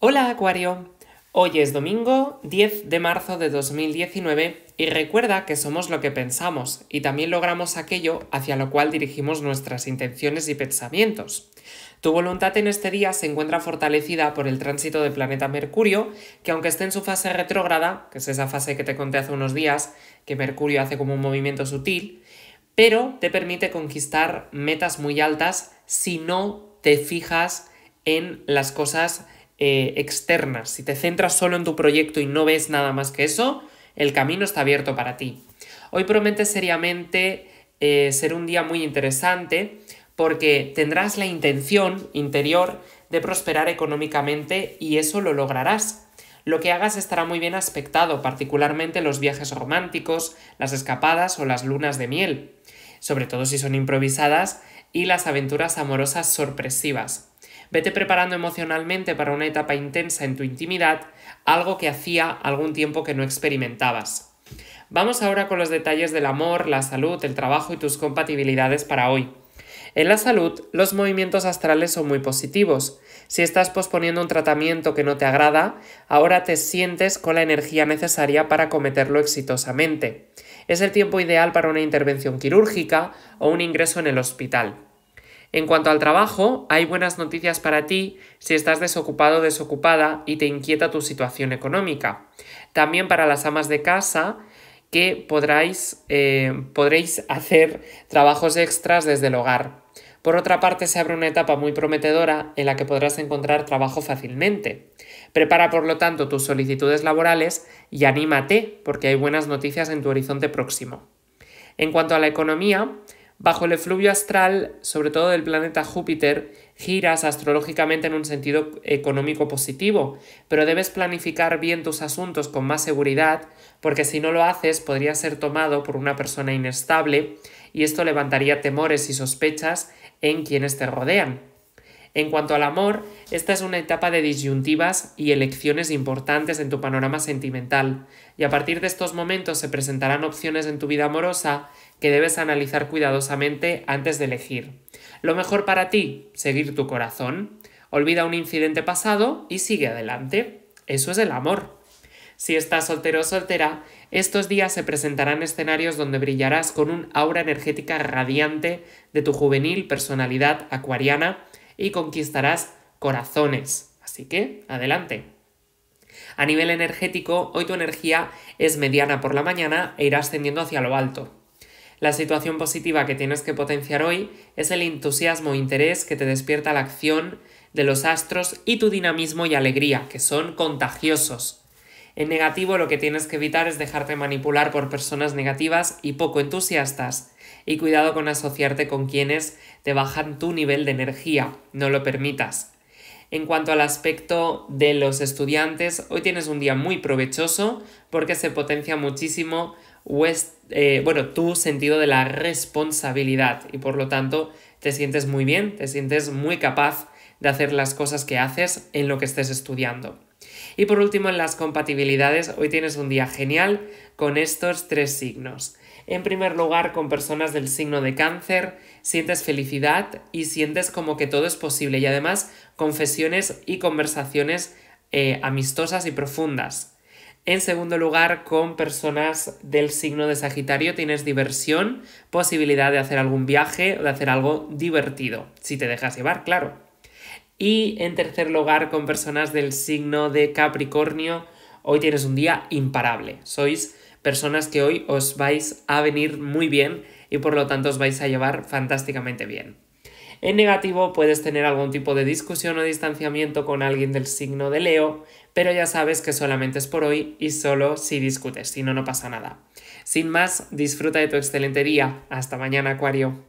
Hola Acuario, hoy es domingo 10 de marzo de 2019 y recuerda que somos lo que pensamos y también logramos aquello hacia lo cual dirigimos nuestras intenciones y pensamientos. Tu voluntad en este día se encuentra fortalecida por el tránsito del planeta Mercurio, que aunque esté en su fase retrógrada, que es esa fase que te conté hace unos días, que Mercurio hace como un movimiento sutil, pero te permite conquistar metas muy altas si no te fijas en las cosas eh, externas, si te centras solo en tu proyecto y no ves nada más que eso, el camino está abierto para ti. Hoy promete seriamente eh, ser un día muy interesante porque tendrás la intención interior de prosperar económicamente y eso lo lograrás. Lo que hagas estará muy bien aspectado, particularmente los viajes románticos, las escapadas o las lunas de miel, sobre todo si son improvisadas, y las aventuras amorosas sorpresivas. Vete preparando emocionalmente para una etapa intensa en tu intimidad, algo que hacía algún tiempo que no experimentabas. Vamos ahora con los detalles del amor, la salud, el trabajo y tus compatibilidades para hoy. En la salud, los movimientos astrales son muy positivos. Si estás posponiendo un tratamiento que no te agrada, ahora te sientes con la energía necesaria para cometerlo exitosamente. Es el tiempo ideal para una intervención quirúrgica o un ingreso en el hospital. En cuanto al trabajo, hay buenas noticias para ti si estás desocupado o desocupada y te inquieta tu situación económica. También para las amas de casa que eh, podréis hacer trabajos extras desde el hogar. Por otra parte, se abre una etapa muy prometedora en la que podrás encontrar trabajo fácilmente. Prepara, por lo tanto, tus solicitudes laborales y anímate, porque hay buenas noticias en tu horizonte próximo. En cuanto a la economía, Bajo el efluvio astral, sobre todo del planeta Júpiter, giras astrológicamente en un sentido económico positivo, pero debes planificar bien tus asuntos con más seguridad, porque si no lo haces podría ser tomado por una persona inestable y esto levantaría temores y sospechas en quienes te rodean. En cuanto al amor, esta es una etapa de disyuntivas y elecciones importantes en tu panorama sentimental, y a partir de estos momentos se presentarán opciones en tu vida amorosa que debes analizar cuidadosamente antes de elegir. Lo mejor para ti, seguir tu corazón. Olvida un incidente pasado y sigue adelante. Eso es el amor. Si estás soltero o soltera, estos días se presentarán escenarios donde brillarás con un aura energética radiante de tu juvenil personalidad acuariana y conquistarás corazones. Así que, adelante. A nivel energético, hoy tu energía es mediana por la mañana e irá ascendiendo hacia lo alto. La situación positiva que tienes que potenciar hoy es el entusiasmo e interés que te despierta la acción de los astros y tu dinamismo y alegría, que son contagiosos. En negativo lo que tienes que evitar es dejarte manipular por personas negativas y poco entusiastas, y cuidado con asociarte con quienes te bajan tu nivel de energía, no lo permitas. En cuanto al aspecto de los estudiantes, hoy tienes un día muy provechoso porque se potencia muchísimo eh, bueno, tu sentido de la responsabilidad y por lo tanto te sientes muy bien, te sientes muy capaz de hacer las cosas que haces en lo que estés estudiando. Y por último, en las compatibilidades, hoy tienes un día genial con estos tres signos. En primer lugar, con personas del signo de cáncer, sientes felicidad y sientes como que todo es posible y además confesiones y conversaciones eh, amistosas y profundas. En segundo lugar, con personas del signo de Sagitario tienes diversión, posibilidad de hacer algún viaje o de hacer algo divertido, si te dejas llevar, claro. Y en tercer lugar, con personas del signo de Capricornio, hoy tienes un día imparable. Sois personas que hoy os vais a venir muy bien y por lo tanto os vais a llevar fantásticamente bien. En negativo puedes tener algún tipo de discusión o distanciamiento con alguien del signo de Leo, pero ya sabes que solamente es por hoy y solo si discutes, si no, no pasa nada. Sin más, disfruta de tu excelente día. Hasta mañana, Acuario.